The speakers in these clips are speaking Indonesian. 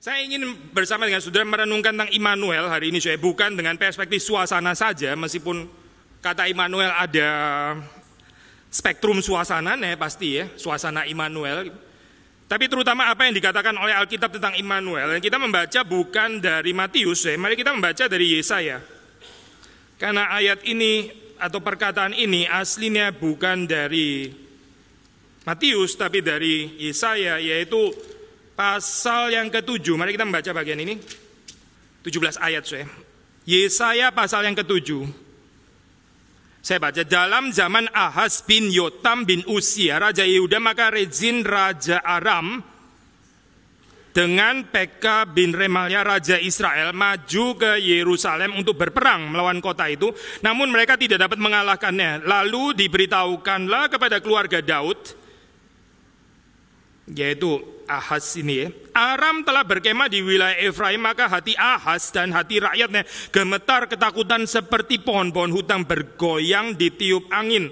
Saya ingin bersama dengan saudara merenungkan tentang Immanuel hari ini, saya bukan dengan perspektif suasana saja, meskipun kata Immanuel ada spektrum suasana, nih pasti ya, suasana Immanuel. Tapi terutama apa yang dikatakan oleh Alkitab tentang Immanuel, yang kita membaca bukan dari Matius, ya. mari kita membaca dari Yesaya. Karena ayat ini atau perkataan ini aslinya bukan dari Matius, tapi dari Yesaya, yaitu pasal yang ketujuh. Mari kita membaca bagian ini. 17 ayat saya. Yesaya pasal yang ketujuh. Saya baca dalam zaman Ahaz, bin Yotam bin Usia raja Yehuda maka rezin raja Aram dengan PK bin Remalia raja Israel maju ke Yerusalem untuk berperang melawan kota itu namun mereka tidak dapat mengalahkannya lalu diberitahukanlah kepada keluarga Daud yaitu Ahas ini ya. Aram telah berkemah di wilayah Efraim maka hati Ahas dan hati rakyatnya gemetar ketakutan seperti pohon-pohon hutang bergoyang di tiup angin.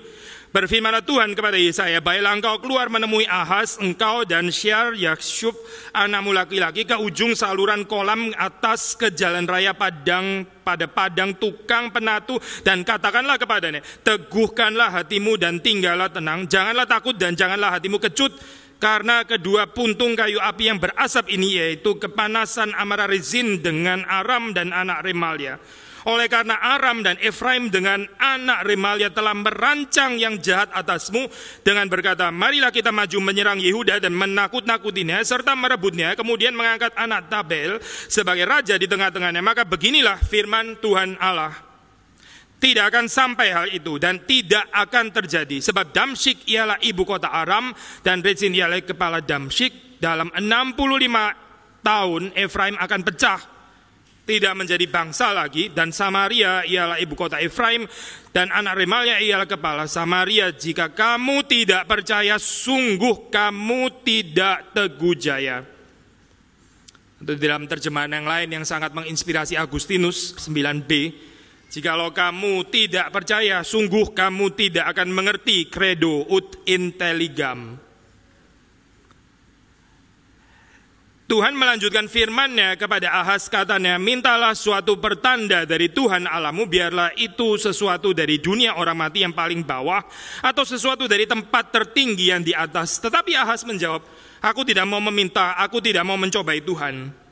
Berfirmanlah Tuhan kepada Yesaya, baiklah engkau keluar menemui Ahas, engkau dan Syiar Yakshub, anakmu laki-laki, ke ujung saluran kolam atas ke jalan raya padang pada padang tukang penatu dan katakanlah kepadanya, teguhkanlah hatimu dan tinggallah tenang, janganlah takut dan janganlah hatimu kecut, karena kedua puntung kayu api yang berasap ini yaitu kepanasan Amara Rezin dengan Aram dan anak Remalia. Oleh karena Aram dan Efraim dengan anak Remalia telah merancang yang jahat atasmu dengan berkata, marilah kita maju menyerang Yehuda dan menakut-nakutinya serta merebutnya, kemudian mengangkat anak Tabel sebagai raja di tengah-tengahnya. Maka beginilah firman Tuhan Allah. Tidak akan sampai hal itu dan tidak akan terjadi sebab Damsyik ialah ibu kota Aram dan Rezin ialah kepala Damsyik dalam 65 tahun Efraim akan pecah tidak menjadi bangsa lagi dan Samaria ialah ibu kota Efraim dan anak Remalia ialah kepala Samaria jika kamu tidak percaya sungguh kamu tidak teguh jaya Itu dalam terjemahan yang lain yang sangat menginspirasi Agustinus 9b Jikalau kamu tidak percaya, sungguh kamu tidak akan mengerti credo ut intelligam. Tuhan melanjutkan firman-Nya kepada Ahas katanya, mintalah suatu pertanda dari Tuhan alamu, biarlah itu sesuatu dari dunia orang mati yang paling bawah, atau sesuatu dari tempat tertinggi yang di atas. Tetapi Ahas menjawab, aku tidak mau meminta, aku tidak mau mencobai Tuhan.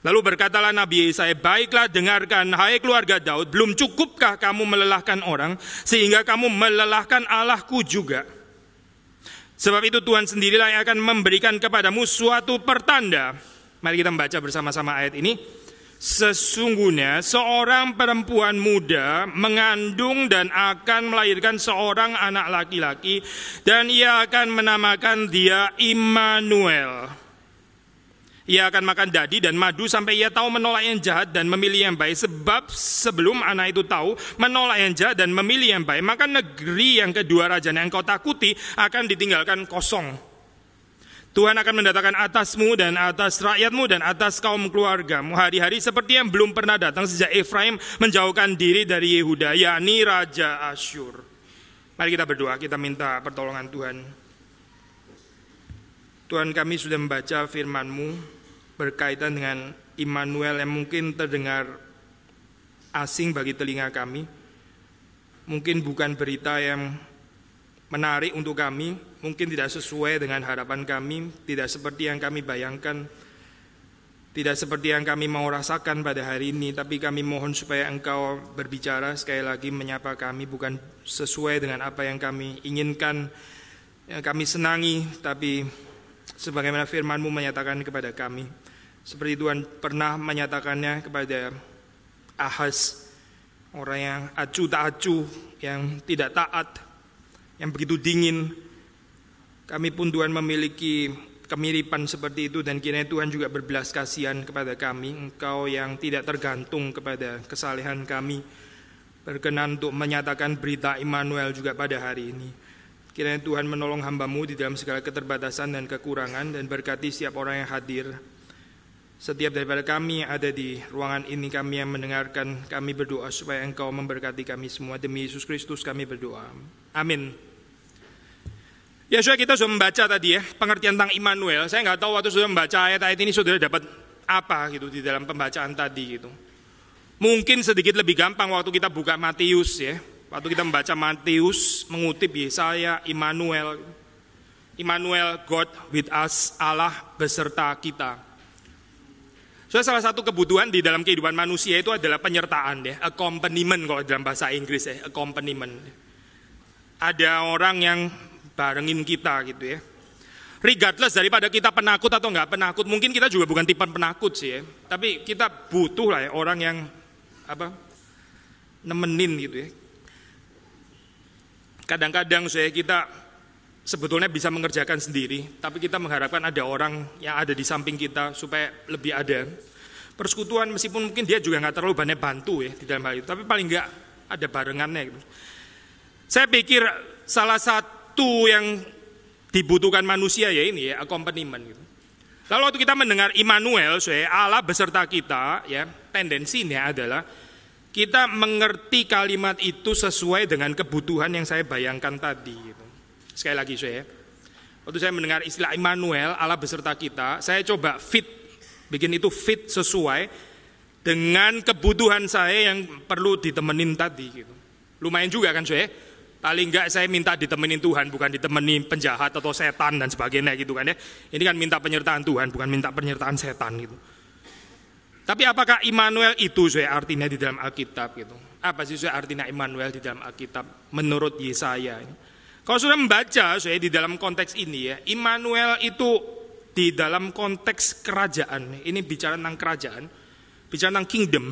Lalu berkatalah Nabi Yesaya, eh, baiklah dengarkan hai keluarga Daud, belum cukupkah kamu melelahkan orang, sehingga kamu melelahkan Allahku juga. Sebab itu Tuhan sendirilah yang akan memberikan kepadamu suatu pertanda. Mari kita membaca bersama-sama ayat ini. Sesungguhnya seorang perempuan muda mengandung dan akan melahirkan seorang anak laki-laki dan ia akan menamakan dia Immanuel ia akan makan dadi dan madu sampai ia tahu menolak yang jahat dan memilih yang baik. Sebab sebelum anak itu tahu menolak yang jahat dan memilih yang baik, maka negeri yang kedua raja yang kau takuti akan ditinggalkan kosong. Tuhan akan mendatangkan atasmu dan atas rakyatmu dan atas kaum keluargamu hari-hari seperti yang belum pernah datang sejak Efraim menjauhkan diri dari Yehuda, yakni Raja Asyur. Mari kita berdoa, kita minta pertolongan Tuhan. Tuhan kami sudah membaca firman-Mu, berkaitan dengan Immanuel yang mungkin terdengar asing bagi telinga kami. Mungkin bukan berita yang menarik untuk kami, mungkin tidak sesuai dengan harapan kami, tidak seperti yang kami bayangkan, tidak seperti yang kami mau rasakan pada hari ini, tapi kami mohon supaya Engkau berbicara sekali lagi menyapa kami bukan sesuai dengan apa yang kami inginkan, yang kami senangi, tapi sebagaimana FirmanMu menyatakan kepada kami. Seperti Tuhan pernah menyatakannya kepada Ahas, orang yang acuh tak acuh, yang tidak taat, yang begitu dingin. Kami pun Tuhan memiliki kemiripan seperti itu dan kiranya Tuhan juga berbelas kasihan kepada kami engkau yang tidak tergantung kepada kesalehan kami berkenan untuk menyatakan berita Immanuel juga pada hari ini kiranya Tuhan menolong hambamu di dalam segala keterbatasan dan kekurangan dan berkati setiap orang yang hadir setiap daripada kami yang ada di ruangan ini kami yang mendengarkan kami berdoa supaya engkau memberkati kami semua demi Yesus Kristus kami berdoa. Amin. Ya sudah kita sudah membaca tadi ya pengertian tentang Immanuel. Saya nggak tahu waktu sudah membaca ayat-ayat ini saudara dapat apa gitu di dalam pembacaan tadi gitu. Mungkin sedikit lebih gampang waktu kita buka Matius ya. Waktu kita membaca Matius mengutip Yesaya Immanuel. Immanuel God with us Allah beserta kita. So salah satu kebutuhan di dalam kehidupan manusia itu adalah penyertaan ya, accompaniment kalau dalam bahasa Inggris ya, accompaniment. Ada orang yang barengin kita gitu ya. Regardless daripada kita penakut atau nggak penakut, mungkin kita juga bukan tipe penakut sih ya. Tapi kita butuh lah ya orang yang apa nemenin gitu ya. Kadang-kadang saya kita sebetulnya bisa mengerjakan sendiri, tapi kita mengharapkan ada orang yang ada di samping kita supaya lebih ada. Persekutuan meskipun mungkin dia juga nggak terlalu banyak bantu ya di dalam hal itu, tapi paling nggak ada barengannya. Gitu. Saya pikir salah satu yang dibutuhkan manusia ya ini ya accompaniment. Gitu. Lalu waktu kita mendengar Immanuel, saya Allah beserta kita, ya tendensinya adalah kita mengerti kalimat itu sesuai dengan kebutuhan yang saya bayangkan tadi. Gitu. Sekali lagi saya, waktu saya mendengar istilah Immanuel, Allah beserta kita, saya coba fit, bikin itu fit sesuai dengan kebutuhan saya yang perlu ditemenin tadi. Gitu. Lumayan juga kan saya, paling enggak saya minta ditemenin Tuhan, bukan ditemenin penjahat atau setan dan sebagainya gitu kan ya. Ini kan minta penyertaan Tuhan, bukan minta penyertaan setan gitu. Tapi apakah Immanuel itu saya artinya di dalam Alkitab gitu? Apa sih saya artinya Immanuel di dalam Alkitab menurut Yesaya? Ini? Gitu? Kalau sudah membaca saya di dalam konteks ini ya, Immanuel itu di dalam konteks kerajaan, ini bicara tentang kerajaan, bicara tentang kingdom.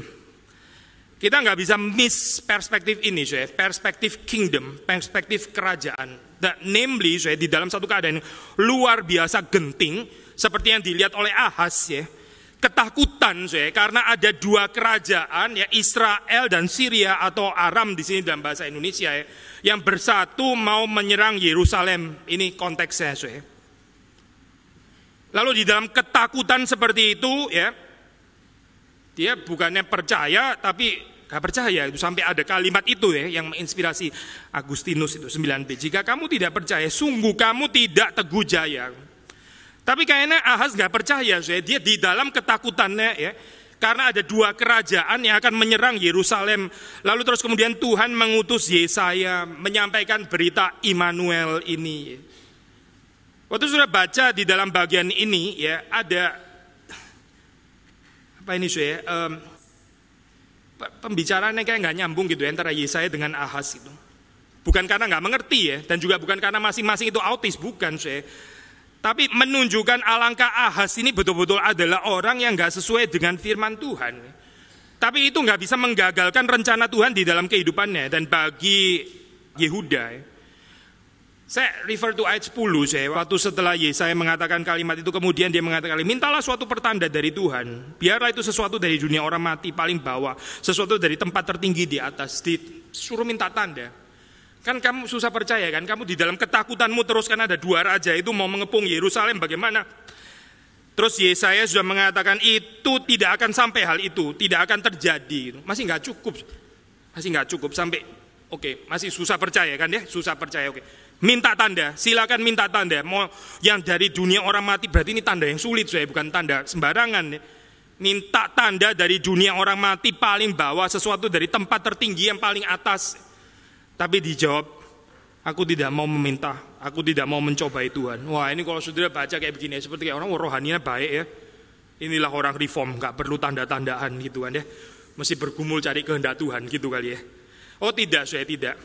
Kita nggak bisa miss perspektif ini, saya perspektif kingdom, perspektif kerajaan. That, namely, saya di dalam satu keadaan luar biasa genting, seperti yang dilihat oleh Ahas ya ketakutan saya karena ada dua kerajaan ya Israel dan Syria atau Aram di sini dalam bahasa Indonesia ya yang bersatu mau menyerang Yerusalem ini konteksnya saya. Lalu di dalam ketakutan seperti itu ya dia bukannya percaya tapi gak percaya itu sampai ada kalimat itu ya yang menginspirasi Agustinus itu 9b jika kamu tidak percaya sungguh kamu tidak teguh jaya tapi kayaknya Ahaz gak percaya, saya dia di dalam ketakutannya ya. Karena ada dua kerajaan yang akan menyerang Yerusalem. Lalu terus kemudian Tuhan mengutus Yesaya menyampaikan berita Immanuel ini. Ya. Waktu sudah baca di dalam bagian ini ya ada apa ini saya um, pembicaraannya kayak nggak nyambung gitu ya, antara Yesaya dengan Ahaz itu. Bukan karena nggak mengerti ya, dan juga bukan karena masing-masing itu autis, bukan saya tapi menunjukkan alangkah Ahas ini betul-betul adalah orang yang nggak sesuai dengan firman Tuhan. Tapi itu nggak bisa menggagalkan rencana Tuhan di dalam kehidupannya. Dan bagi Yehuda, saya refer to ayat 10 saya. Waktu setelah Yesaya mengatakan kalimat itu kemudian dia mengatakan, mintalah suatu pertanda dari Tuhan. Biarlah itu sesuatu dari dunia orang mati paling bawah. Sesuatu dari tempat tertinggi di atas. Disuruh minta tanda. Kan kamu susah percaya kan? Kamu di dalam ketakutanmu terus kan ada dua raja itu mau mengepung Yerusalem bagaimana? Terus Yesaya sudah mengatakan itu tidak akan sampai hal itu, tidak akan terjadi. Masih nggak cukup, masih nggak cukup sampai. Oke, okay, masih susah percaya kan ya, susah percaya. Oke, okay. minta tanda, silakan minta tanda. Mau yang dari dunia orang mati berarti ini tanda yang sulit, saya bukan tanda sembarangan. Ya. Minta tanda dari dunia orang mati paling bawah sesuatu dari tempat tertinggi yang paling atas. Tapi dijawab, aku tidak mau meminta, aku tidak mau mencobai Tuhan. Wah ini kalau saudara baca kayak begini, seperti kayak orang oh, rohaninya baik ya. Inilah orang reform, gak perlu tanda-tandaan gitu kan ya. Mesti bergumul cari kehendak Tuhan gitu kali ya. Oh tidak, saya tidak.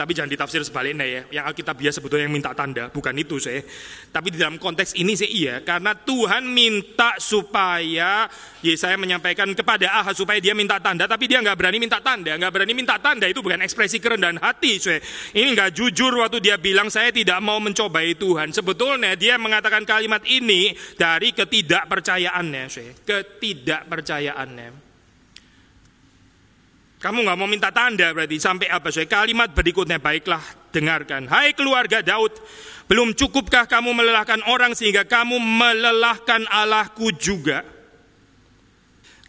Tapi jangan ditafsir sebaliknya ya. Yang Alkitab biasa sebetulnya yang minta tanda, bukan itu saya. Tapi di dalam konteks ini sih iya, karena Tuhan minta supaya Yesaya ya, menyampaikan kepada Ahaz supaya dia minta tanda, tapi dia nggak berani minta tanda, nggak berani minta tanda itu bukan ekspresi kerendahan hati, saya. Ini nggak jujur waktu dia bilang saya tidak mau mencobai Tuhan. Sebetulnya dia mengatakan kalimat ini dari ketidakpercayaannya, saya. Ketidakpercayaannya. Kamu nggak mau minta tanda berarti sampai apa saya kalimat berikutnya baiklah dengarkan. Hai keluarga Daud, belum cukupkah kamu melelahkan orang sehingga kamu melelahkan Allahku juga?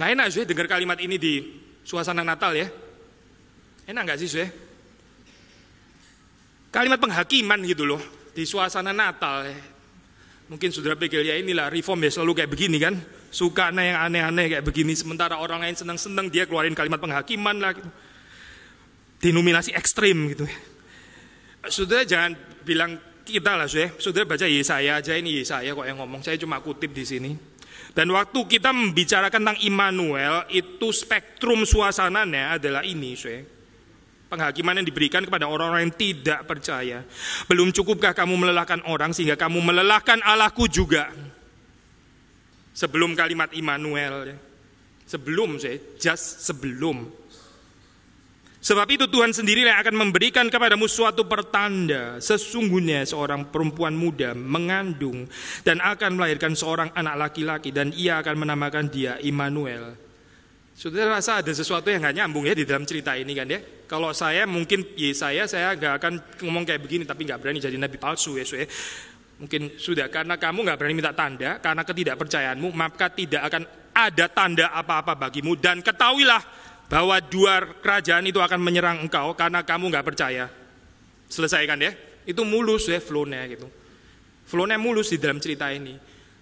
Nah enak sih dengar kalimat ini di suasana Natal ya. Enak nggak sih sih? Kalimat penghakiman gitu loh di suasana Natal. Ya. Mungkin saudara pikir ya inilah reform ya selalu kayak begini kan suka aneh yang aneh-aneh kayak begini sementara orang lain senang-senang dia keluarin kalimat penghakiman lah gitu. denominasi ekstrim gitu sudah jangan bilang kita lah saudara sudah baca Yesaya ya aja ini Yesaya ya kok yang ngomong saya cuma kutip di sini dan waktu kita membicarakan tentang Immanuel itu spektrum suasananya adalah ini saudara penghakiman yang diberikan kepada orang-orang yang tidak percaya. Belum cukupkah kamu melelahkan orang sehingga kamu melelahkan Allahku juga? sebelum kalimat Immanuel, ya. sebelum saya, just sebelum. Sebab itu Tuhan sendiri yang akan memberikan kepadamu suatu pertanda sesungguhnya seorang perempuan muda mengandung dan akan melahirkan seorang anak laki-laki dan ia akan menamakan dia Immanuel. Sudah rasa ada sesuatu yang nggak nyambung ya di dalam cerita ini kan ya. Kalau saya mungkin ya saya saya nggak akan ngomong kayak begini tapi nggak berani jadi nabi palsu ya. So ya. Mungkin sudah karena kamu nggak berani minta tanda karena ketidakpercayaanmu maka tidak akan ada tanda apa-apa bagimu dan ketahuilah bahwa dua kerajaan itu akan menyerang engkau karena kamu nggak percaya. Selesaikan ya. Itu mulus ya flownya gitu. flownya mulus di dalam cerita ini.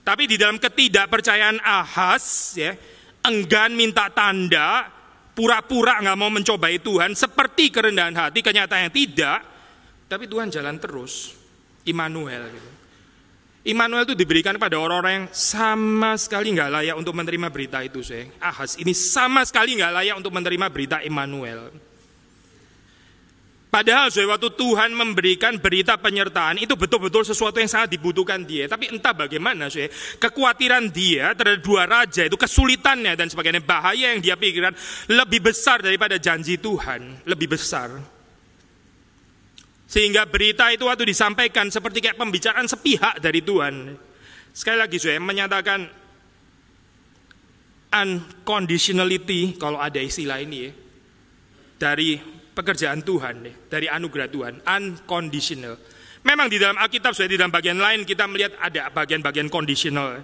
Tapi di dalam ketidakpercayaan Ahas ya, enggan minta tanda, pura-pura nggak mau mencobai Tuhan seperti kerendahan hati, kenyataan yang tidak, tapi Tuhan jalan terus. Immanuel gitu. Immanuel itu diberikan pada orang-orang yang sama sekali nggak layak untuk menerima berita itu, saya. Ahas ini sama sekali nggak layak untuk menerima berita Immanuel. Padahal saya waktu Tuhan memberikan berita penyertaan itu betul-betul sesuatu yang sangat dibutuhkan dia. Tapi entah bagaimana saya kekhawatiran dia terhadap dua raja itu kesulitannya dan sebagainya bahaya yang dia pikirkan lebih besar daripada janji Tuhan, lebih besar. Sehingga berita itu waktu disampaikan seperti kayak pembicaraan sepihak dari Tuhan. Sekali lagi saya menyatakan unconditionality kalau ada istilah ini ya. Dari pekerjaan Tuhan, ya, dari anugerah Tuhan, unconditional. Memang di dalam Alkitab sudah di dalam bagian lain kita melihat ada bagian-bagian conditional.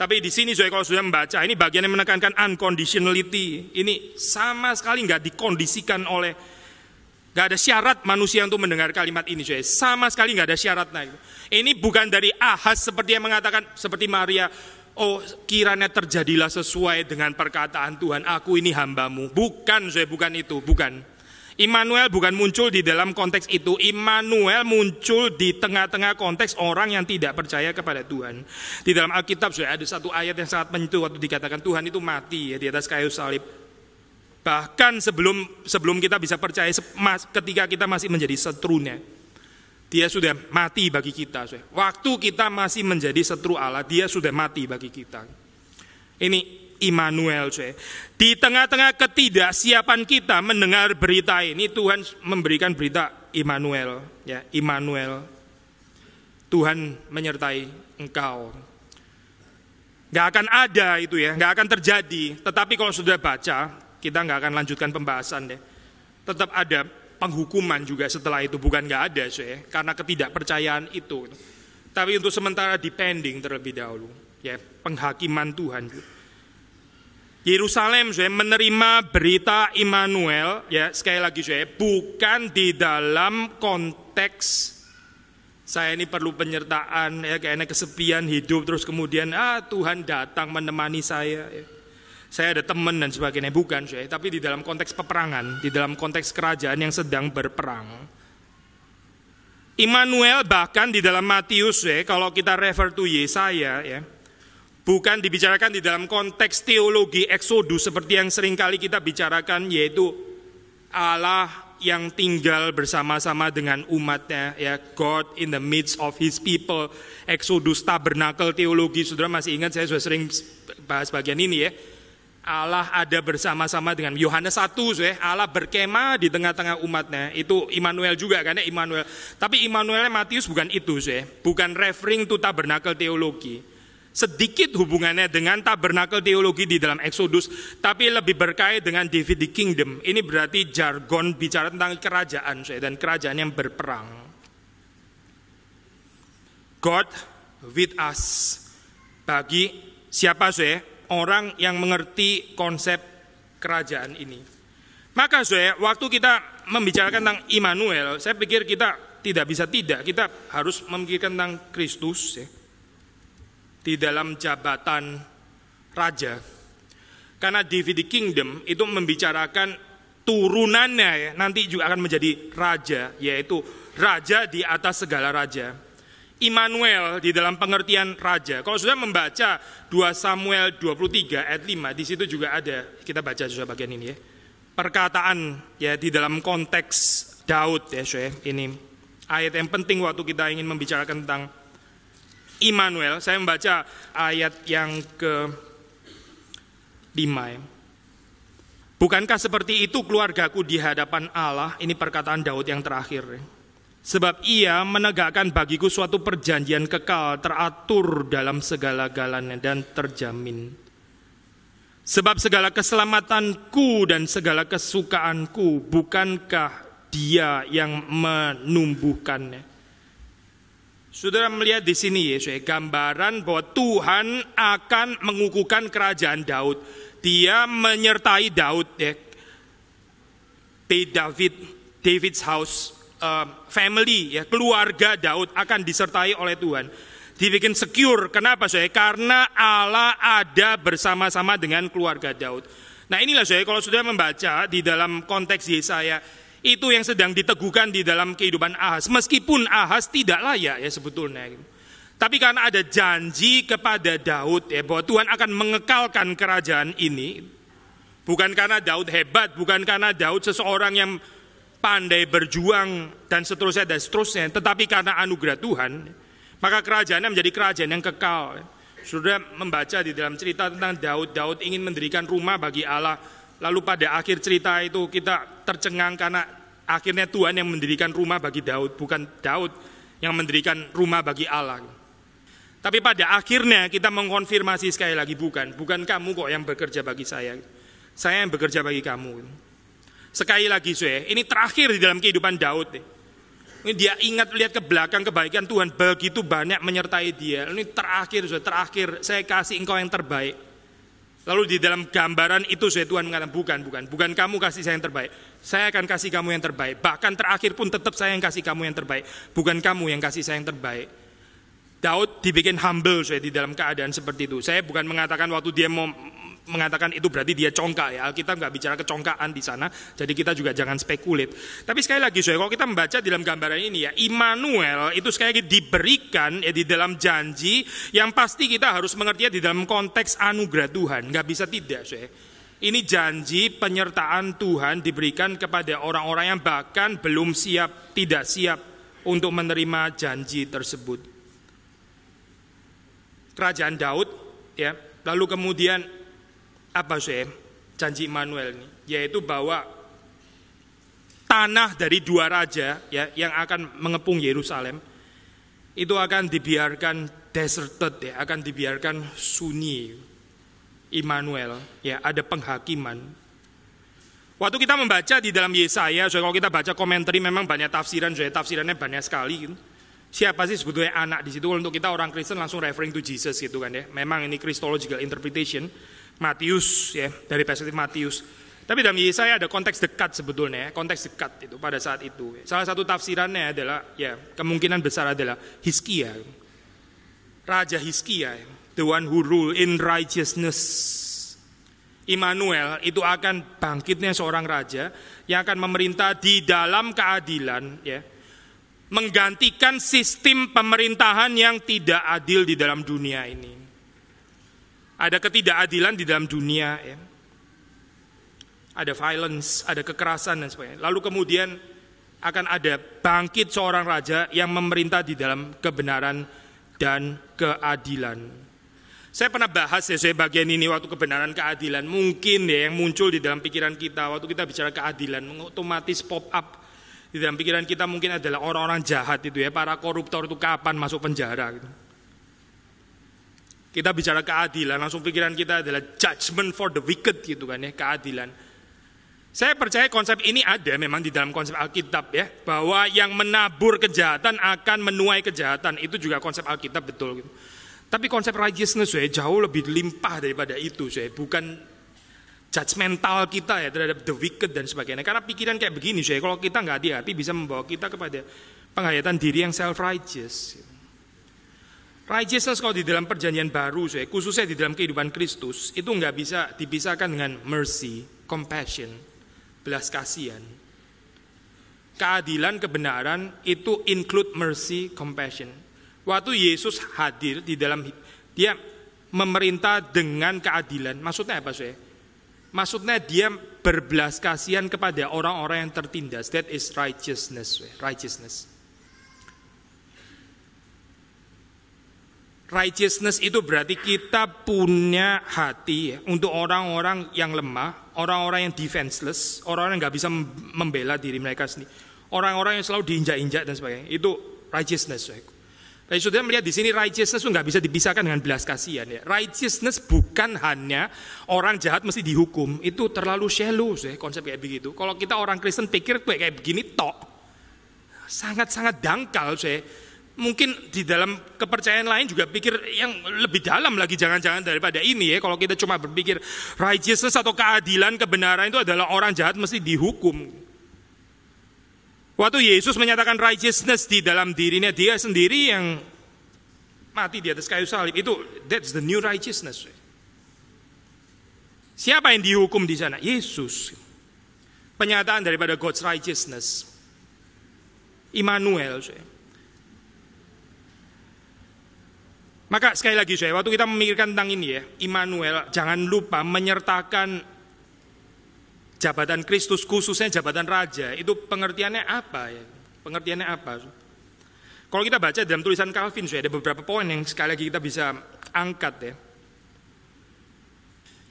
Tapi di sini saya kalau sudah membaca ini bagian yang menekankan unconditionality. Ini sama sekali nggak dikondisikan oleh Gak ada syarat manusia untuk mendengar kalimat ini, saya Sama sekali gak ada syaratnya. Ini bukan dari ahas seperti yang mengatakan, seperti Maria, oh kiranya terjadilah sesuai dengan perkataan Tuhan, aku ini hambamu. Bukan, saya bukan itu, bukan. Immanuel bukan muncul di dalam konteks itu. Immanuel muncul di tengah-tengah konteks orang yang tidak percaya kepada Tuhan. Di dalam Alkitab sudah ada satu ayat yang sangat menyentuh waktu dikatakan Tuhan itu mati ya di atas kayu salib Bahkan sebelum sebelum kita bisa percaya ketika kita masih menjadi setrunya Dia sudah mati bagi kita. Waktu kita masih menjadi setru Allah, dia sudah mati bagi kita. Ini Immanuel. Di tengah-tengah ketidaksiapan kita mendengar berita ini, Tuhan memberikan berita Immanuel. Ya, Immanuel. Tuhan menyertai engkau. Gak akan ada itu ya, gak akan terjadi. Tetapi kalau sudah baca, kita nggak akan lanjutkan pembahasan deh. Tetap ada penghukuman juga setelah itu, bukan nggak ada, ya, karena ketidakpercayaan itu. Tapi untuk sementara depending terlebih dahulu, ya penghakiman Tuhan. Yerusalem saya menerima berita Immanuel ya sekali lagi saya bukan di dalam konteks saya ini perlu penyertaan ya kayaknya kesepian hidup terus kemudian ah Tuhan datang menemani saya ya saya ada teman dan sebagainya bukan saya tapi di dalam konteks peperangan, di dalam konteks kerajaan yang sedang berperang. Immanuel bahkan di dalam Matius ya, kalau kita refer to Yesaya ya, bukan dibicarakan di dalam konteks teologi eksodus seperti yang sering kali kita bicarakan yaitu Allah yang tinggal bersama-sama dengan umatnya ya God in the midst of his people Exodus tabernacle teologi saudara masih ingat saya sudah sering bahas bagian ini ya Allah ada bersama-sama dengan Yohanes 1 ya, Allah berkemah di tengah-tengah umatnya. Itu Immanuel juga kan ya Immanuel. Tapi Immanuelnya Matius bukan itu ya, bukan referring to tabernakel teologi. Sedikit hubungannya dengan tabernakel teologi di dalam Exodus, tapi lebih berkait dengan David the Kingdom. Ini berarti jargon bicara tentang kerajaan saya dan kerajaan yang berperang. God with us bagi siapa sih orang yang mengerti konsep kerajaan ini. Maka saya waktu kita membicarakan tentang Immanuel, saya pikir kita tidak bisa tidak, kita harus memikirkan tentang Kristus ya, di dalam jabatan raja. Karena Davidic Kingdom itu membicarakan turunannya ya, nanti juga akan menjadi raja, yaitu raja di atas segala raja. Immanuel di dalam pengertian raja. Kalau sudah membaca 2 Samuel 23 ayat 5, di situ juga ada. Kita baca sudah bagian ini ya. Perkataan ya di dalam konteks Daud ya, saya Ini ayat yang penting waktu kita ingin membicarakan tentang Immanuel. Saya membaca ayat yang ke 5 ya. Bukankah seperti itu keluargaku di hadapan Allah? Ini perkataan Daud yang terakhir. Ya. Sebab ia menegakkan bagiku suatu perjanjian kekal teratur dalam segala-galanya dan terjamin. Sebab segala keselamatanku dan segala kesukaanku bukankah dia yang menumbuhkannya. Saudara melihat di sini Yesus gambaran bahwa Tuhan akan mengukuhkan kerajaan Daud. Dia menyertai Daud ya. David, David's house. Eh, family ya keluarga Daud akan disertai oleh Tuhan dibikin secure kenapa saya karena Allah ada bersama-sama dengan keluarga Daud nah inilah saya kalau sudah membaca di dalam konteks Yesaya itu yang sedang diteguhkan di dalam kehidupan Ahas meskipun Ahas tidak layak ya sebetulnya tapi karena ada janji kepada Daud ya bahwa Tuhan akan mengekalkan kerajaan ini bukan karena Daud hebat bukan karena Daud seseorang yang pandai berjuang dan seterusnya dan seterusnya. Tetapi karena anugerah Tuhan, maka kerajaannya menjadi kerajaan yang kekal. Sudah membaca di dalam cerita tentang Daud, Daud ingin mendirikan rumah bagi Allah. Lalu pada akhir cerita itu kita tercengang karena akhirnya Tuhan yang mendirikan rumah bagi Daud, bukan Daud yang mendirikan rumah bagi Allah. Tapi pada akhirnya kita mengkonfirmasi sekali lagi bukan, bukan kamu kok yang bekerja bagi saya. Saya yang bekerja bagi kamu. Sekali lagi saya, ini terakhir di dalam kehidupan Daud. Ini dia ingat lihat ke belakang kebaikan Tuhan begitu banyak menyertai dia. Ini terakhir saya, terakhir saya kasih engkau yang terbaik. Lalu di dalam gambaran itu saya Tuhan mengatakan bukan bukan bukan kamu kasih saya yang terbaik. Saya akan kasih kamu yang terbaik. Bahkan terakhir pun tetap saya yang kasih kamu yang terbaik. Bukan kamu yang kasih saya yang terbaik. Daud dibikin humble saya di dalam keadaan seperti itu. Saya bukan mengatakan waktu dia mau mengatakan itu berarti dia congkak ya. kita nggak bicara kecongkaan di sana. Jadi kita juga jangan spekulit. Tapi sekali lagi saya kalau kita membaca di dalam gambaran ini ya, Immanuel itu sekali lagi diberikan ya di dalam janji yang pasti kita harus mengerti ya di dalam konteks anugerah Tuhan. Nggak bisa tidak saya. Ini janji penyertaan Tuhan diberikan kepada orang-orang yang bahkan belum siap, tidak siap untuk menerima janji tersebut. Kerajaan Daud, ya, lalu kemudian apa sih janji Immanuel ini yaitu bahwa tanah dari dua raja ya yang akan mengepung Yerusalem itu akan dibiarkan deserted ya akan dibiarkan sunyi Immanuel ya ada penghakiman Waktu kita membaca di dalam Yesaya, so, kalau kita baca komentari memang banyak tafsiran, so, tafsirannya banyak sekali. Gitu. Siapa sih sebetulnya anak di situ? Untuk kita orang Kristen langsung referring to Jesus gitu kan ya. Memang ini Christological interpretation. Matius ya, dari perspektif Matius. Tapi dalam Yesaya ada konteks dekat sebetulnya, ya, konteks dekat itu pada saat itu. Salah satu tafsirannya adalah ya kemungkinan besar adalah Hiskia, Raja Hiskia, ya, the one who rule in righteousness. Immanuel itu akan bangkitnya seorang raja yang akan memerintah di dalam keadilan, ya, menggantikan sistem pemerintahan yang tidak adil di dalam dunia ini ada ketidakadilan di dalam dunia ya. ada violence ada kekerasan dan sebagainya lalu kemudian akan ada bangkit seorang raja yang memerintah di dalam kebenaran dan keadilan. Saya pernah bahas ya saya bagian ini waktu kebenaran keadilan mungkin ya yang muncul di dalam pikiran kita waktu kita bicara keadilan otomatis pop up di dalam pikiran kita mungkin adalah orang-orang jahat itu ya para koruptor itu kapan masuk penjara gitu. Kita bicara keadilan, langsung pikiran kita adalah judgment for the wicked gitu kan ya, keadilan. Saya percaya konsep ini ada memang di dalam konsep Alkitab ya, bahwa yang menabur kejahatan akan menuai kejahatan, itu juga konsep Alkitab betul gitu. Tapi konsep righteousness saya jauh lebih limpah daripada itu saya bukan judgmental kita ya terhadap the wicked dan sebagainya. Karena pikiran kayak begini saya kalau kita nggak hati-hati bisa membawa kita kepada penghayatan diri yang self righteous. Righteousness kalau di dalam perjanjian baru, saya, khususnya di dalam kehidupan Kristus, itu nggak bisa dipisahkan dengan mercy, compassion, belas kasihan. Keadilan, kebenaran itu include mercy, compassion. Waktu Yesus hadir di dalam dia memerintah dengan keadilan. Maksudnya apa, saya? Maksudnya dia berbelas kasihan kepada orang-orang yang tertindas. That is righteousness, righteousness. Righteousness itu berarti kita punya hati ya, untuk orang-orang yang lemah, orang-orang yang defenseless, orang-orang yang gak bisa membela diri mereka sendiri, orang-orang yang selalu diinjak-injak dan sebagainya. Itu righteousness. Saudara. Ya. Nah, Tapi melihat di sini righteousness itu nggak bisa dipisahkan dengan belas kasihan ya. Righteousness bukan hanya orang jahat mesti dihukum, itu terlalu shallow ya konsep kayak begitu. Kalau kita orang Kristen pikir kayak begini tok, sangat-sangat dangkal saya mungkin di dalam kepercayaan lain juga pikir yang lebih dalam lagi jangan-jangan daripada ini ya kalau kita cuma berpikir righteousness atau keadilan kebenaran itu adalah orang jahat mesti dihukum waktu Yesus menyatakan righteousness di dalam dirinya dia sendiri yang mati di atas kayu salib itu that's the new righteousness siapa yang dihukum di sana Yesus penyataan daripada God's righteousness Immanuel saya Maka sekali lagi saya, waktu kita memikirkan tentang ini ya, Immanuel, jangan lupa menyertakan jabatan Kristus khususnya jabatan raja. Itu pengertiannya apa ya? Pengertiannya apa? Kalau kita baca dalam tulisan Calvin, saya ada beberapa poin yang sekali lagi kita bisa angkat ya.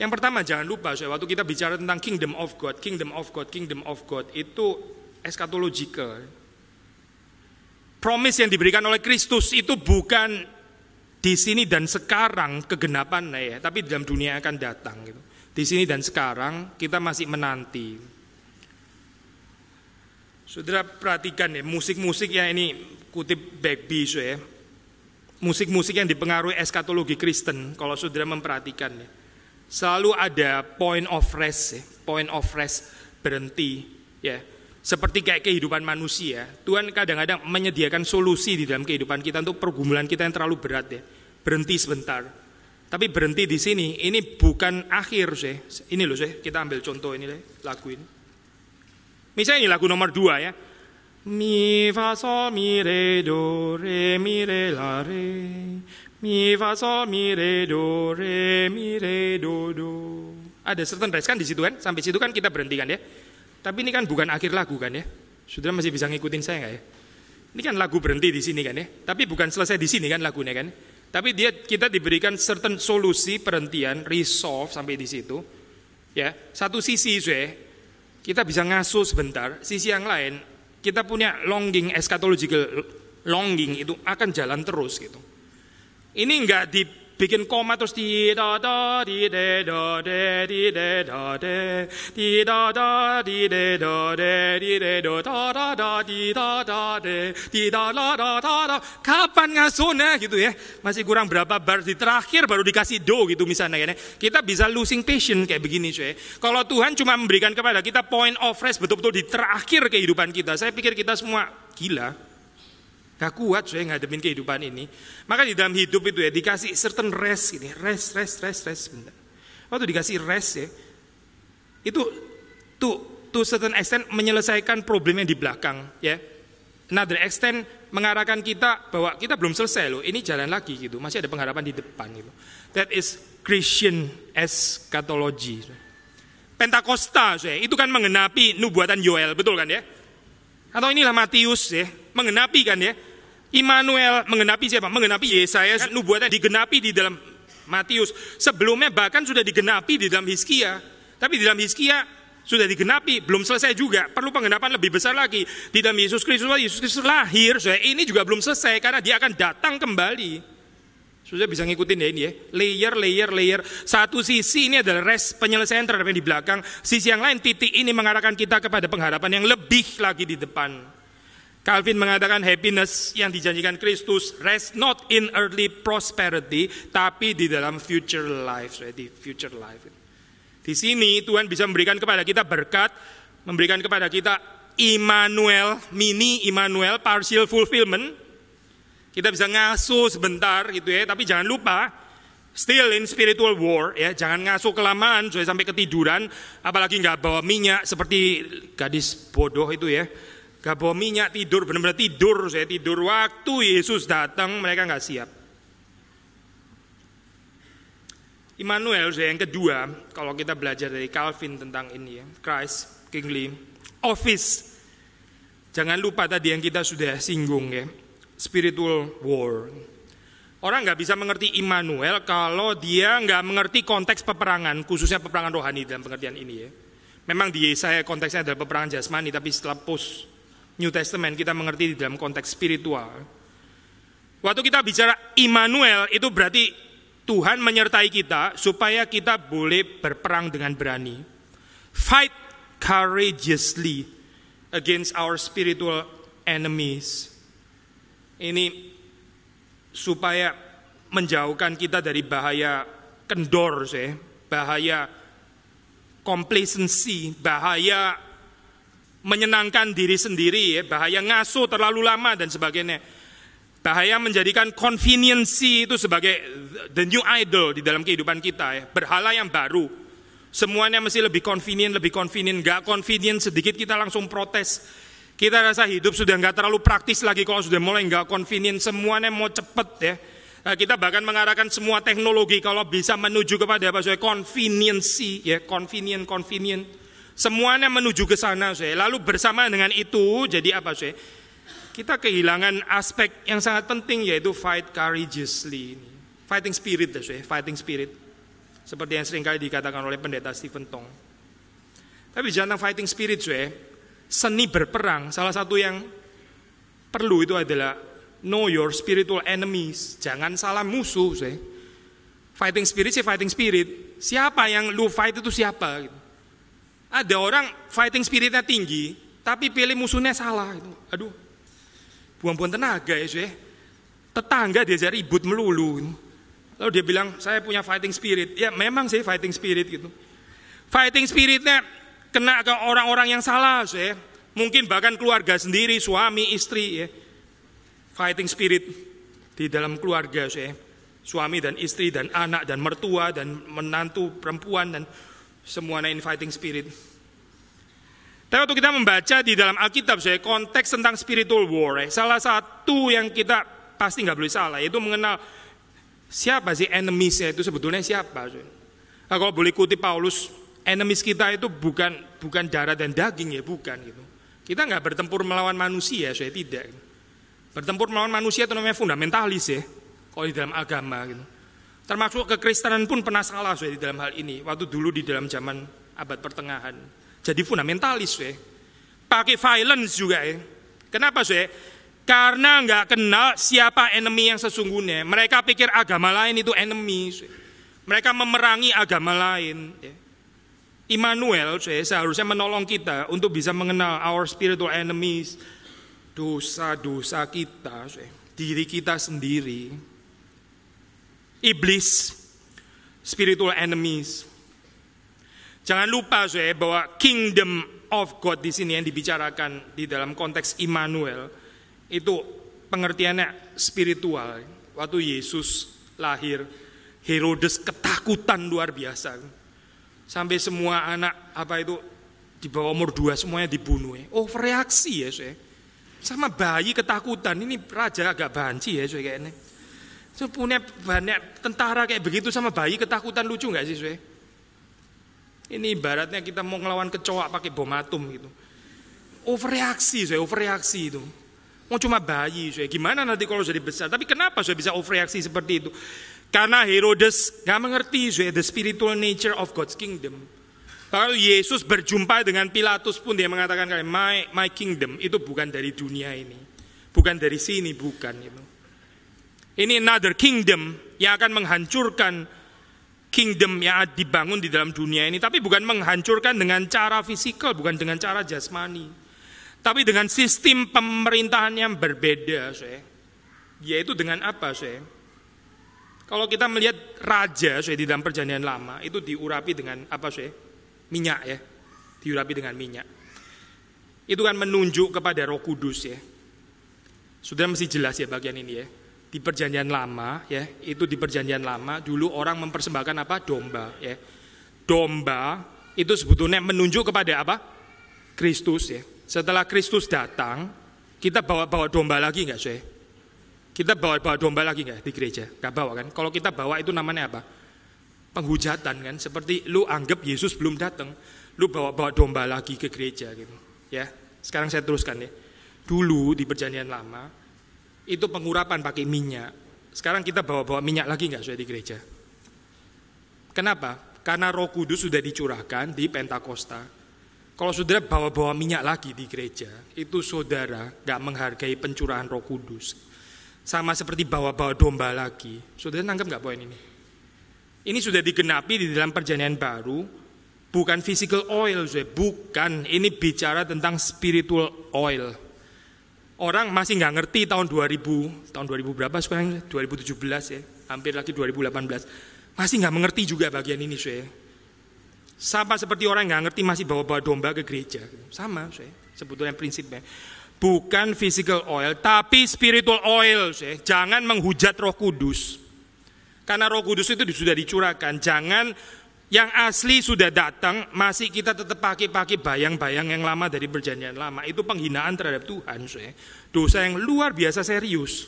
Yang pertama jangan lupa saya waktu kita bicara tentang kingdom of God, kingdom of God, kingdom of God itu eskatological. Promise yang diberikan oleh Kristus itu bukan di sini dan sekarang kegenapan ya, tapi dalam dunia akan datang gitu. Di sini dan sekarang kita masih menanti. Saudara perhatikan ya musik-musik yang ini kutip back so ya. Musik-musik yang dipengaruhi eskatologi Kristen kalau saudara memperhatikan ya. Selalu ada point of rest, ya. point of rest berhenti ya seperti kayak kehidupan manusia, Tuhan kadang-kadang menyediakan solusi di dalam kehidupan kita untuk pergumulan kita yang terlalu berat ya. Berhenti sebentar. Tapi berhenti di sini, ini bukan akhir sih. Ini loh sih, kita ambil contoh ini deh, lagu ini. Misalnya ini lagu nomor dua ya. Mi fa sol mi re do re mi re la re mi fa sol mi re do re mi re do do. Ada certain rest kan di situ kan? Sampai situ kan kita berhentikan ya. Tapi ini kan bukan akhir lagu kan ya. Saudara masih bisa ngikutin saya nggak ya? Ini kan lagu berhenti di sini kan ya. Tapi bukan selesai di sini kan lagunya kan. Tapi dia kita diberikan certain solusi perhentian, resolve sampai di situ. Ya, satu sisi saya kita bisa ngasuh sebentar, sisi yang lain kita punya longing eschatological longing itu akan jalan terus gitu. Ini nggak di bikin koma terus di da da di de da de di de da de di da da di de da de di de da da da da di da da de di da la da da da kapan ngasuhnya gitu ya masih kurang berapa bar di terakhir baru dikasih do gitu misalnya ya kita bisa losing patience kayak begini cuy kalau Tuhan cuma memberikan kepada kita point of rest betul-betul di terakhir kehidupan kita saya pikir kita semua gila Gak kuat saya ngadepin kehidupan ini. Maka di dalam hidup itu ya dikasih certain rest ini, rest, rest, rest, rest sebentar. Waktu dikasih rest ya, itu tuh to certain extent menyelesaikan problem yang di belakang ya. Another extent mengarahkan kita bahwa kita belum selesai loh, ini jalan lagi gitu, masih ada pengharapan di depan gitu. That is Christian eschatology. Pentakosta saya, itu kan mengenapi nubuatan Yoel, betul kan ya? Atau inilah Matius ya, mengenapi kan ya? Immanuel mengenapi siapa? Mengenapi Yesaya kan nubuatnya digenapi di dalam Matius. Sebelumnya bahkan sudah digenapi di dalam Hizkia. Tapi di dalam Hizkia sudah digenapi, belum selesai juga. Perlu penggenapan lebih besar lagi. Di dalam Yesus Kristus, Yesus Kristus lahir, saya ini juga belum selesai karena dia akan datang kembali. Sudah bisa ngikutin ya ini ya. Layer, layer, layer. Satu sisi ini adalah res penyelesaian terhadap yang di belakang. Sisi yang lain titik ini mengarahkan kita kepada pengharapan yang lebih lagi di depan. Calvin mengatakan happiness yang dijanjikan Kristus rest not in early prosperity, tapi di dalam future life, di future life. Di sini Tuhan bisa memberikan kepada kita berkat, memberikan kepada kita Immanuel, mini Immanuel, partial fulfillment. Kita bisa ngasuh sebentar gitu ya, tapi jangan lupa still in spiritual war ya, jangan ngasuh kelamaan, sudah sampai ketiduran, apalagi nggak bawa minyak seperti gadis bodoh itu ya Gak bawa minyak tidur, benar-benar tidur. Saya tidur waktu Yesus datang, mereka nggak siap. Immanuel saya yang kedua, kalau kita belajar dari Calvin tentang ini ya, Christ, Kingly, office. Jangan lupa tadi yang kita sudah singgung ya, spiritual war. Orang nggak bisa mengerti Immanuel kalau dia nggak mengerti konteks peperangan, khususnya peperangan rohani dalam pengertian ini ya. Memang di saya konteksnya adalah peperangan jasmani, tapi setelah post New Testament kita mengerti di dalam konteks spiritual. Waktu kita bicara Immanuel itu berarti Tuhan menyertai kita supaya kita boleh berperang dengan berani. Fight courageously against our spiritual enemies. Ini supaya menjauhkan kita dari bahaya kendor, bahaya complacency, bahaya menyenangkan diri sendiri ya, bahaya ngasuh terlalu lama dan sebagainya. Bahaya menjadikan konveniensi itu sebagai the new idol di dalam kehidupan kita ya, berhala yang baru. Semuanya mesti lebih convenient, lebih convenient, gak convenient sedikit kita langsung protes. Kita rasa hidup sudah nggak terlalu praktis lagi kalau sudah mulai nggak convenient, semuanya mau cepet ya. Eh, kita bahkan mengarahkan semua teknologi kalau bisa menuju kepada apa konveniensi ya, convenient, convenient. Semuanya menuju ke sana, saya. Lalu bersama dengan itu, jadi apa, saya? Kita kehilangan aspek yang sangat penting yaitu fight courageously. Fighting spirit, saya. Fighting spirit. Seperti yang seringkali dikatakan oleh pendeta Stephen Tong. Tapi jangan fighting spirit, saya. Seni berperang, salah satu yang perlu itu adalah know your spiritual enemies. Jangan salah musuh, saya. Fighting spirit sih fighting spirit. Siapa yang lu fight itu siapa? Gitu. Ada orang fighting spiritnya tinggi, tapi pilih musuhnya salah. Gitu. Aduh, buang-buang tenaga ya cuy. Tetangga dia jadi ribut melulu. Gitu. Lalu dia bilang, saya punya fighting spirit. Ya memang sih fighting spirit gitu. Fighting spiritnya kena ke orang-orang yang salah cuy. Mungkin bahkan keluarga sendiri, suami, istri ya. Fighting spirit di dalam keluarga cuy. Suami dan istri dan anak dan mertua dan menantu perempuan dan semuanya inviting spirit. Tapi waktu kita membaca di dalam Alkitab, saya konteks tentang spiritual war, eh, salah satu yang kita pasti nggak boleh salah, yaitu mengenal siapa sih enemiesnya itu sebetulnya siapa. Nah, kalau boleh kutip Paulus, enemies kita itu bukan bukan darah dan daging ya, bukan gitu. Kita nggak bertempur melawan manusia, saya tidak. Bertempur melawan manusia itu namanya fundamentalis ya, kalau di dalam agama gitu. Termasuk kekristenan pun pernah salah sudah di dalam hal ini. Waktu dulu di dalam zaman abad pertengahan. Jadi fundamentalis sudah. Pakai violence juga ya. Kenapa sudah? Karena nggak kenal siapa enemy yang sesungguhnya. Mereka pikir agama lain itu enemy. Suwe. Mereka memerangi agama lain. Ya. Immanuel suwe, seharusnya menolong kita untuk bisa mengenal our spiritual enemies. Dosa-dosa kita, suwe. diri kita sendiri iblis, spiritual enemies. Jangan lupa saya bahwa kingdom of God di sini yang dibicarakan di dalam konteks Immanuel itu pengertiannya spiritual. Waktu Yesus lahir, Herodes ketakutan luar biasa. Sampai semua anak apa itu di bawah umur dua semuanya dibunuh. Overreaksi oh, ya saya. Sama bayi ketakutan ini raja agak banci ya saya kayaknya. Itu punya banyak tentara kayak begitu sama bayi ketakutan lucu nggak sih, Sue? Ini ibaratnya kita mau ngelawan kecoa pakai bom atom gitu. Overreaksi, Sue, overreaksi itu. Mau cuma bayi, Sue. Gimana nanti kalau jadi besar? Tapi kenapa Sue bisa overreaksi seperti itu? Karena Herodes nggak mengerti, Sue, the spiritual nature of God's kingdom. Kalau Yesus berjumpa dengan Pilatus pun dia mengatakan, my, my kingdom itu bukan dari dunia ini. Bukan dari sini, bukan. Gitu. Ini another kingdom yang akan menghancurkan kingdom yang dibangun di dalam dunia ini. Tapi bukan menghancurkan dengan cara fisikal, bukan dengan cara jasmani. Tapi dengan sistem pemerintahan yang berbeda, saya. Yaitu dengan apa, saya? Kalau kita melihat raja, saya di dalam perjanjian lama, itu diurapi dengan apa, saya? Minyak ya. Diurapi dengan minyak. Itu kan menunjuk kepada Roh Kudus ya. Sudah mesti jelas ya bagian ini ya di perjanjian lama ya itu di perjanjian lama dulu orang mempersembahkan apa domba ya domba itu sebetulnya menunjuk kepada apa Kristus ya setelah Kristus datang kita bawa bawa domba lagi nggak sih kita bawa bawa domba lagi nggak di gereja nggak bawa kan kalau kita bawa itu namanya apa penghujatan kan seperti lu anggap Yesus belum datang lu bawa bawa domba lagi ke gereja gitu ya sekarang saya teruskan ya dulu di perjanjian lama itu pengurapan pakai minyak. Sekarang kita bawa-bawa minyak lagi nggak sudah di gereja? Kenapa? Karena Roh Kudus sudah dicurahkan di Pentakosta. Kalau saudara bawa-bawa minyak lagi di gereja, itu saudara nggak menghargai pencurahan Roh Kudus. Sama seperti bawa-bawa domba lagi. Saudara nangkep nggak poin ini? Ini sudah digenapi di dalam perjanjian baru, bukan physical oil, bukan. Ini bicara tentang spiritual oil orang masih nggak ngerti tahun 2000, tahun 2000 berapa sekarang? 2017 ya, hampir lagi 2018. Masih nggak mengerti juga bagian ini, saya. Sama seperti orang nggak ngerti masih bawa-bawa domba ke gereja. Sama, saya. Sebetulnya prinsipnya. Bukan physical oil, tapi spiritual oil, saya. Jangan menghujat roh kudus. Karena roh kudus itu sudah dicurahkan. Jangan yang asli sudah datang, masih kita tetap pakai-pakai bayang-bayang yang lama dari perjanjian lama. Itu penghinaan terhadap Tuhan. Saya. Dosa yang luar biasa serius.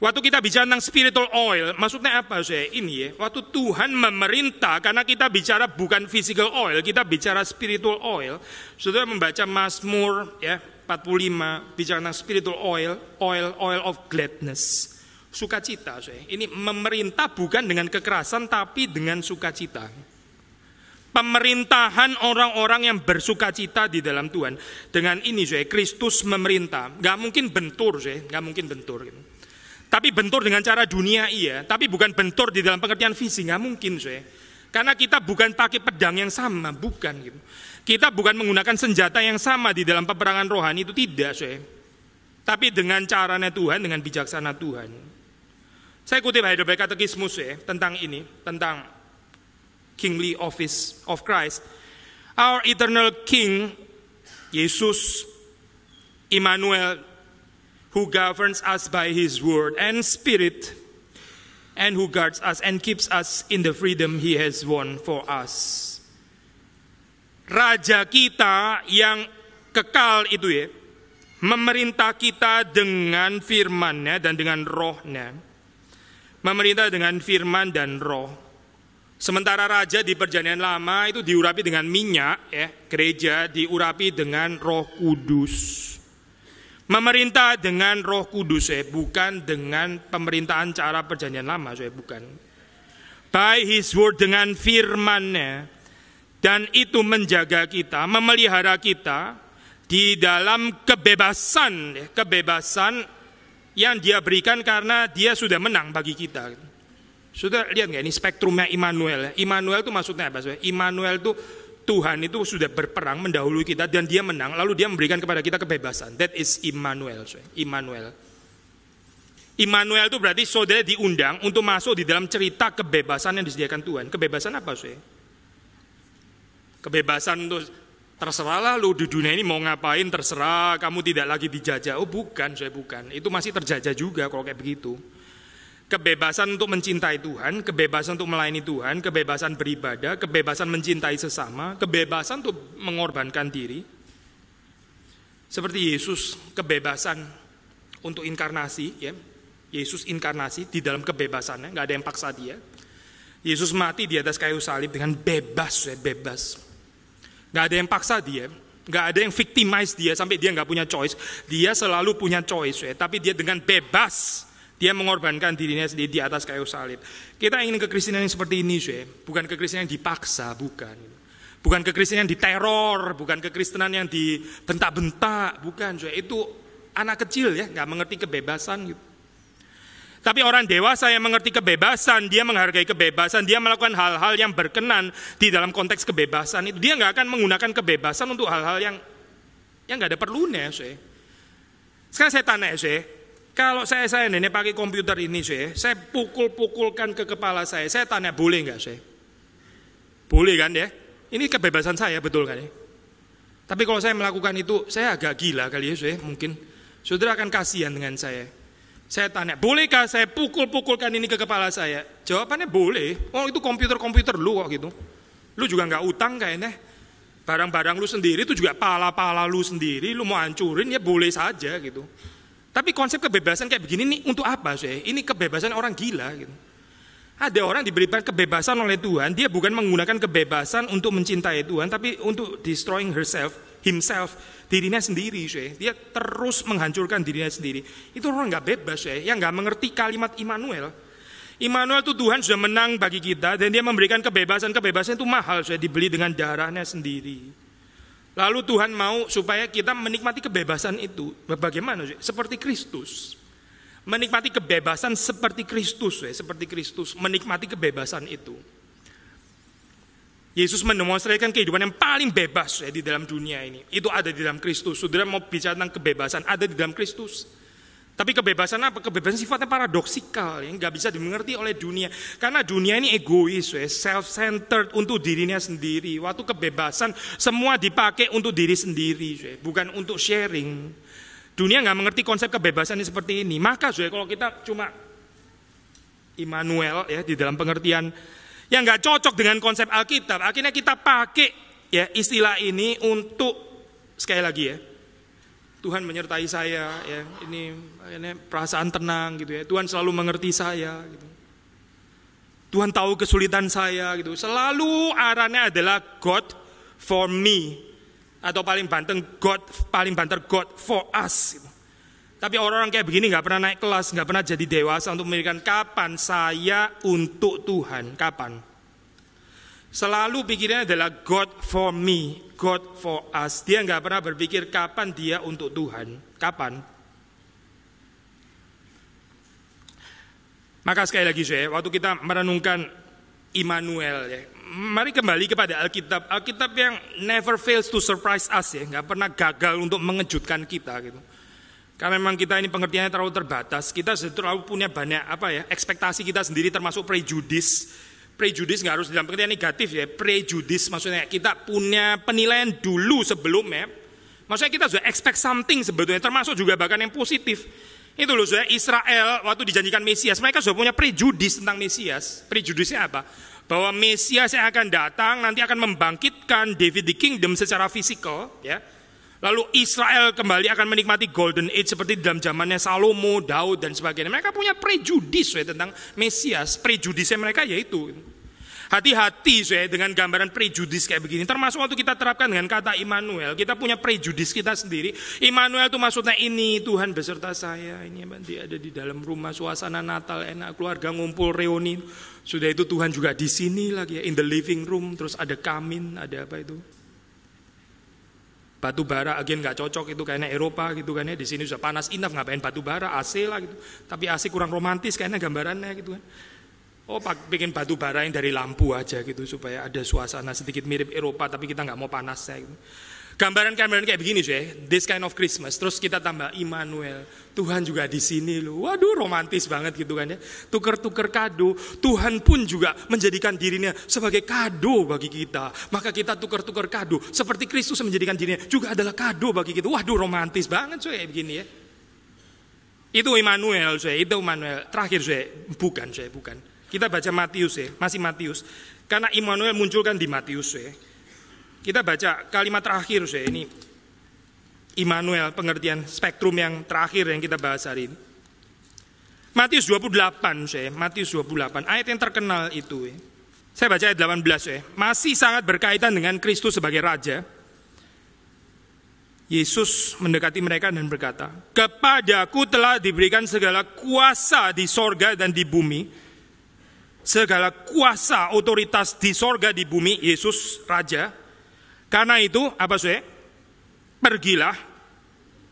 Waktu kita bicara tentang spiritual oil, maksudnya apa saya? Ini ya, waktu Tuhan memerintah, karena kita bicara bukan physical oil, kita bicara spiritual oil. Sudah membaca Mazmur ya 45, bicara tentang spiritual oil, oil, oil of gladness sukacita. Ini memerintah bukan dengan kekerasan tapi dengan sukacita. Pemerintahan orang-orang yang bersukacita di dalam Tuhan. Dengan ini, saya Kristus memerintah. Gak mungkin bentur, saya gak mungkin bentur. Tapi bentur dengan cara dunia iya, tapi bukan bentur di dalam pengertian visi, nggak mungkin saya. Karena kita bukan pakai pedang yang sama, bukan gitu. Kita bukan menggunakan senjata yang sama di dalam peperangan rohani itu tidak, saya. Tapi dengan caranya Tuhan, dengan bijaksana Tuhan. Saya kutip Heidelberg Katekismus ya, tentang ini, tentang kingly office of Christ. Our eternal King, Yesus, Immanuel, who governs us by his word and spirit, and who guards us and keeps us in the freedom he has won for us. Raja kita yang kekal itu ya, memerintah kita dengan firmannya dan dengan rohnya memerintah dengan firman dan roh. Sementara raja di perjanjian lama itu diurapi dengan minyak, ya, gereja diurapi dengan roh kudus. Memerintah dengan roh kudus, ya, bukan dengan pemerintahan cara perjanjian lama, ya, bukan. By his word dengan firmannya, dan itu menjaga kita, memelihara kita di dalam kebebasan, ya, kebebasan yang dia berikan karena dia sudah menang bagi kita. Sudah lihat nggak ini spektrumnya Immanuel. Immanuel itu maksudnya apa? Immanuel itu Tuhan itu sudah berperang mendahului kita dan dia menang lalu dia memberikan kepada kita kebebasan. That is Immanuel. Immanuel. Immanuel itu berarti saudara diundang untuk masuk di dalam cerita kebebasan yang disediakan Tuhan. Kebebasan apa sih? Kebebasan untuk terserahlah lu di dunia ini mau ngapain terserah kamu tidak lagi dijajah oh bukan saya bukan itu masih terjajah juga kalau kayak begitu kebebasan untuk mencintai Tuhan kebebasan untuk melayani Tuhan kebebasan beribadah kebebasan mencintai sesama kebebasan untuk mengorbankan diri seperti Yesus kebebasan untuk inkarnasi ya Yesus inkarnasi di dalam kebebasannya nggak ada yang paksa dia Yesus mati di atas kayu salib dengan bebas ya bebas Nggak ada yang paksa dia, nggak ada yang victimize dia sampai dia nggak punya choice. Dia selalu punya choice, ya. tapi dia dengan bebas dia mengorbankan dirinya sendiri di atas kayu salib. Kita ingin kekristenan yang seperti ini, ya. bukan kekristenan yang dipaksa, bukan. Bukan kekristenan yang diteror, bukan kekristenan yang dibentak-bentak, bukan. Ya. Itu anak kecil ya, nggak mengerti kebebasan gitu. Tapi orang dewasa yang mengerti kebebasan, dia menghargai kebebasan, dia melakukan hal-hal yang berkenan di dalam konteks kebebasan itu. Dia nggak akan menggunakan kebebasan untuk hal-hal yang yang nggak ada perlunya, saya. Sekarang saya tanya, saya, kalau saya saya nenek pakai komputer ini, saya, saya pukul-pukulkan ke kepala saya, saya tanya boleh nggak, saya? Boleh kan ya? Ini kebebasan saya betul kan ya? Tapi kalau saya melakukan itu, saya agak gila kali ya, saya mungkin. Saudara akan kasihan dengan saya. Saya tanya, bolehkah saya pukul-pukulkan ini ke kepala saya? Jawabannya boleh. Oh itu komputer-komputer lu kok gitu. Lu juga nggak utang kayaknya. Barang-barang lu sendiri itu juga pala-pala lu sendiri. Lu mau hancurin ya boleh saja gitu. Tapi konsep kebebasan kayak begini nih untuk apa sih? Ini kebebasan orang gila gitu. Ada orang diberikan kebebasan oleh Tuhan, dia bukan menggunakan kebebasan untuk mencintai Tuhan, tapi untuk destroying herself, himself, dirinya sendiri, saya. Dia terus menghancurkan dirinya sendiri. Itu orang nggak bebas, ya Yang nggak mengerti kalimat Immanuel. Immanuel itu Tuhan sudah menang bagi kita dan dia memberikan kebebasan. Kebebasan itu mahal, saya dibeli dengan darahnya sendiri. Lalu Tuhan mau supaya kita menikmati kebebasan itu. Bagaimana? Saya? Seperti Kristus menikmati kebebasan seperti Kristus, ya, seperti Kristus menikmati kebebasan itu. Yesus mendemonstrasikan kehidupan yang paling bebas ya, di dalam dunia ini. Itu ada di dalam Kristus. Saudara mau bicara tentang kebebasan, ada di dalam Kristus. Tapi kebebasan apa? Kebebasan sifatnya paradoksikal, yang nggak bisa dimengerti oleh dunia. Karena dunia ini egois, ya, self-centered untuk dirinya sendiri. Waktu kebebasan semua dipakai untuk diri sendiri, ya, bukan untuk sharing. Dunia nggak mengerti konsep kebebasan ini seperti ini. Maka sudah kalau kita cuma Immanuel ya di dalam pengertian yang nggak cocok dengan konsep Alkitab, akhirnya kita pakai ya istilah ini untuk sekali lagi ya Tuhan menyertai saya ya ini ini perasaan tenang gitu ya Tuhan selalu mengerti saya gitu Tuhan tahu kesulitan saya gitu selalu arahnya adalah God for me atau paling banter God paling banter God for us Tapi orang-orang kayak begini nggak pernah naik kelas, nggak pernah jadi dewasa untuk memberikan kapan saya untuk Tuhan, kapan. Selalu pikirannya adalah God for me, God for us. Dia nggak pernah berpikir kapan dia untuk Tuhan, kapan. Maka sekali lagi saya, waktu kita merenungkan Immanuel ya, mari kembali kepada Alkitab. Alkitab yang never fails to surprise us ya, nggak pernah gagal untuk mengejutkan kita gitu. Karena memang kita ini pengertiannya terlalu terbatas, kita terlalu punya banyak apa ya ekspektasi kita sendiri termasuk prejudis. Prejudis nggak harus dalam pengertian negatif ya, prejudis maksudnya kita punya penilaian dulu sebelumnya. Maksudnya kita sudah expect something sebetulnya, termasuk juga bahkan yang positif. Itu loh saya Israel waktu dijanjikan Mesias, mereka sudah punya prejudis tentang Mesias. Prejudisnya apa? bahwa Mesias yang akan datang nanti akan membangkitkan David the Kingdom secara fisikal, ya. Lalu Israel kembali akan menikmati golden age seperti dalam zamannya Salomo, Daud dan sebagainya. Mereka punya prejudis ya, tentang Mesias. Prejudisnya mereka yaitu Hati-hati saya dengan gambaran prejudis kayak begini. Termasuk waktu kita terapkan dengan kata Immanuel, kita punya prejudis kita sendiri. Immanuel itu maksudnya ini Tuhan beserta saya. Ini nanti ada di dalam rumah suasana Natal enak, keluarga ngumpul reuni. Sudah itu Tuhan juga di sini lagi ya, in the living room. Terus ada kamin, ada apa itu? batu bara agen nggak cocok itu kayaknya Eropa gitu kan ya di sini sudah panas inaf ngapain batu bara AC lah gitu tapi AC kurang romantis kayaknya gambarannya gitu kan Oh pak bikin batu bara yang dari lampu aja gitu supaya ada suasana sedikit mirip Eropa tapi kita nggak mau panas ya. Gitu. Gambaran-gambaran kayak begini sih, ya. this kind of Christmas. Terus kita tambah Immanuel, Tuhan juga di sini loh. Waduh romantis banget gitu kan ya. Tuker-tuker kado, Tuhan pun juga menjadikan dirinya sebagai kado bagi kita. Maka kita tuker-tuker kado, seperti Kristus menjadikan dirinya juga adalah kado bagi kita. Waduh romantis banget sih kayak begini ya. Itu Immanuel, cuy, itu Immanuel. Terakhir cuy, bukan, cuy bukan. Kita baca Matius ya, masih Matius. Karena Immanuel munculkan di Matius ya. Kita baca kalimat terakhir ya, ini Immanuel pengertian spektrum yang terakhir yang kita bahas hari ini. Matius 28 ya, Matius 28 ayat yang terkenal itu. Ya. Saya baca ayat 18 ya. Masih sangat berkaitan dengan Kristus sebagai raja. Yesus mendekati mereka dan berkata, "Kepadaku telah diberikan segala kuasa di sorga dan di bumi segala kuasa otoritas di sorga di bumi Yesus Raja. Karena itu apa sih? Pergilah,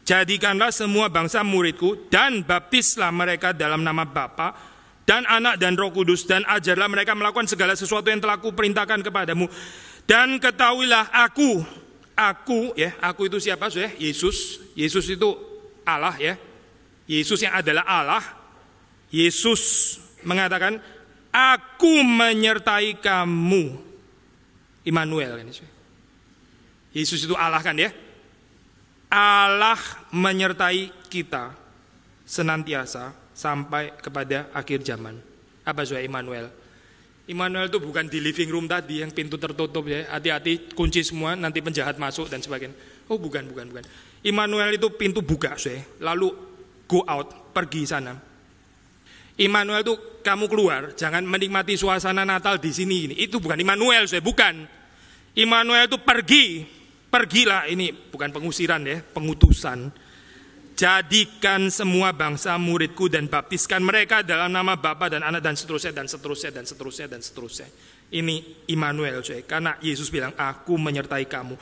jadikanlah semua bangsa muridku dan baptislah mereka dalam nama Bapa dan anak dan roh kudus dan ajarlah mereka melakukan segala sesuatu yang telah kuperintahkan kepadamu. Dan ketahuilah aku, aku ya, aku itu siapa sih? Yesus. Yesus itu Allah ya. Yesus yang adalah Allah. Yesus mengatakan Aku menyertai kamu. Immanuel ini. Yesus itu Allah kan ya? Allah menyertai kita senantiasa sampai kepada akhir zaman. Apa sudah Immanuel? Immanuel itu bukan di living room tadi yang pintu tertutup ya. Hati-hati kunci semua nanti penjahat masuk dan sebagainya. Oh bukan bukan bukan. Immanuel itu pintu buka Lalu go out pergi sana. Immanuel itu kamu keluar, jangan menikmati suasana Natal di sini ini. Itu bukan Immanuel, saya bukan. Immanuel itu pergi, pergilah ini bukan pengusiran ya, pengutusan. Jadikan semua bangsa muridku dan baptiskan mereka dalam nama Bapa dan Anak dan seterusnya dan seterusnya dan seterusnya dan seterusnya. Ini Immanuel, saya. Karena Yesus bilang, "Aku menyertai kamu,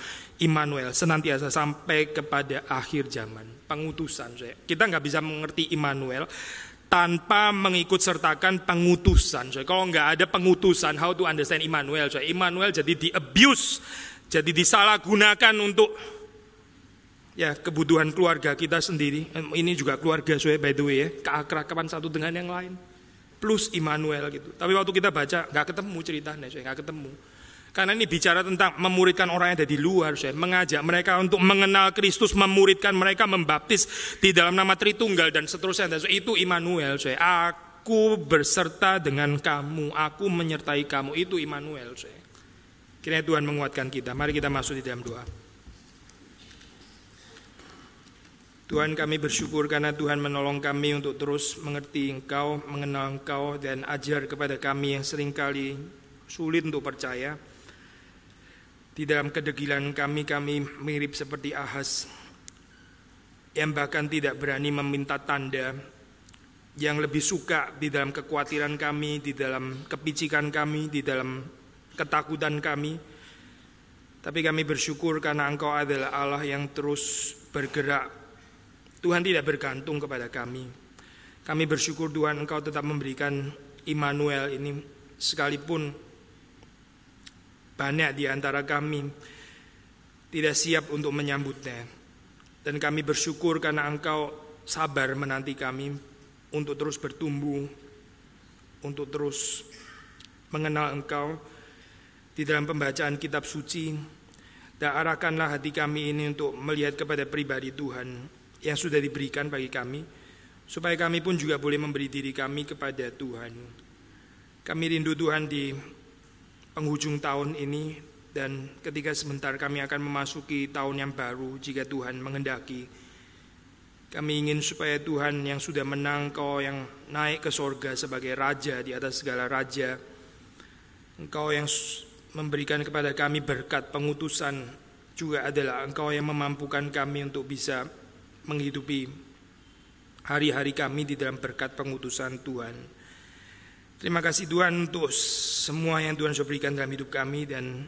Immanuel, senantiasa sampai kepada akhir zaman." Pengutusan, saya. Kita nggak bisa mengerti Immanuel tanpa mengikut sertakan pengutusan. Coy. Kalau nggak ada pengutusan, how to understand Immanuel? Coy. Immanuel jadi di abuse, jadi disalahgunakan untuk ya kebutuhan keluarga kita sendiri. Ini juga keluarga saya by the way ya, keakraban satu dengan yang lain. Plus Immanuel gitu. Tapi waktu kita baca nggak ketemu ceritanya, coy. nggak ketemu. Karena ini bicara tentang memuridkan orang yang ada di luar, saya mengajak mereka untuk mengenal Kristus, memuridkan mereka, membaptis di dalam nama Tritunggal dan seterusnya. Dan itu Immanuel, saya. Aku berserta dengan kamu, aku menyertai kamu. Itu Immanuel, saya. Kiranya Tuhan menguatkan kita. Mari kita masuk di dalam doa. Tuhan kami bersyukur karena Tuhan menolong kami untuk terus mengerti Engkau, mengenal Engkau, dan ajar kepada kami yang seringkali sulit untuk percaya. Di dalam kedegilan kami, kami mirip seperti Ahas yang bahkan tidak berani meminta tanda, yang lebih suka di dalam kekhawatiran kami, di dalam kepicikan kami, di dalam ketakutan kami. Tapi kami bersyukur karena Engkau adalah Allah yang terus bergerak. Tuhan tidak bergantung kepada kami. Kami bersyukur Tuhan Engkau tetap memberikan Immanuel ini sekalipun banyak di antara kami tidak siap untuk menyambutnya. Dan kami bersyukur karena engkau sabar menanti kami untuk terus bertumbuh, untuk terus mengenal engkau di dalam pembacaan kitab suci. Dan arahkanlah hati kami ini untuk melihat kepada pribadi Tuhan yang sudah diberikan bagi kami, supaya kami pun juga boleh memberi diri kami kepada Tuhan. Kami rindu Tuhan di penghujung tahun ini dan ketika sebentar kami akan memasuki tahun yang baru jika Tuhan menghendaki. Kami ingin supaya Tuhan yang sudah menang kau yang naik ke sorga sebagai raja di atas segala raja. Engkau yang memberikan kepada kami berkat pengutusan juga adalah engkau yang memampukan kami untuk bisa menghidupi hari-hari kami di dalam berkat pengutusan Tuhan. Terima kasih Tuhan untuk semua yang Tuhan sudah berikan dalam hidup kami dan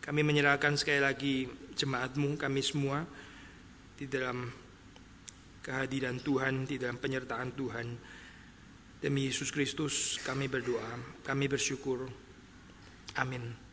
kami menyerahkan sekali lagi jemaatmu kami semua di dalam kehadiran Tuhan, di dalam penyertaan Tuhan. Demi Yesus Kristus kami berdoa, kami bersyukur. Amin.